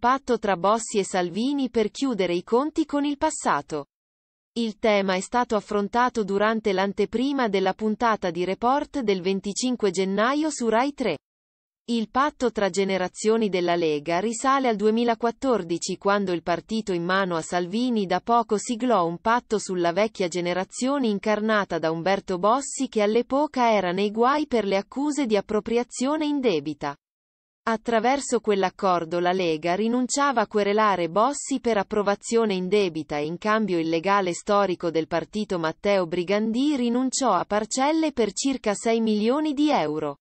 patto tra Bossi e Salvini per chiudere i conti con il passato. Il tema è stato affrontato durante l'anteprima della puntata di report del 25 gennaio su Rai 3. Il patto tra generazioni della Lega risale al 2014 quando il partito in mano a Salvini da poco siglò un patto sulla vecchia generazione incarnata da Umberto Bossi che all'epoca era nei guai per le accuse di appropriazione indebita. Attraverso quell'accordo la Lega rinunciava a querelare Bossi per approvazione indebita e in cambio il legale storico del partito Matteo Brigandì rinunciò a parcelle per circa 6 milioni di euro.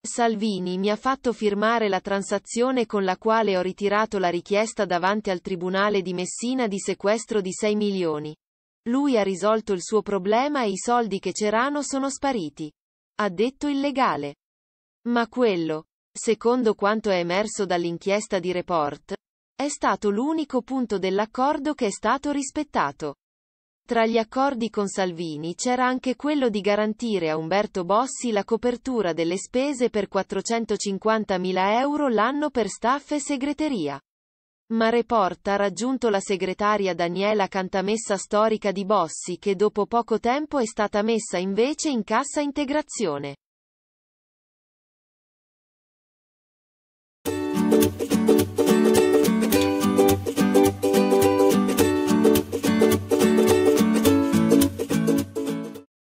Salvini mi ha fatto firmare la transazione con la quale ho ritirato la richiesta davanti al Tribunale di Messina di sequestro di 6 milioni. Lui ha risolto il suo problema e i soldi che c'erano sono spariti. Ha detto il legale. Ma quello, Secondo quanto è emerso dall'inchiesta di Report, è stato l'unico punto dell'accordo che è stato rispettato. Tra gli accordi con Salvini c'era anche quello di garantire a Umberto Bossi la copertura delle spese per 450.000 euro l'anno per staff e segreteria. Ma Report ha raggiunto la segretaria Daniela Cantamessa storica di Bossi che dopo poco tempo è stata messa invece in cassa integrazione.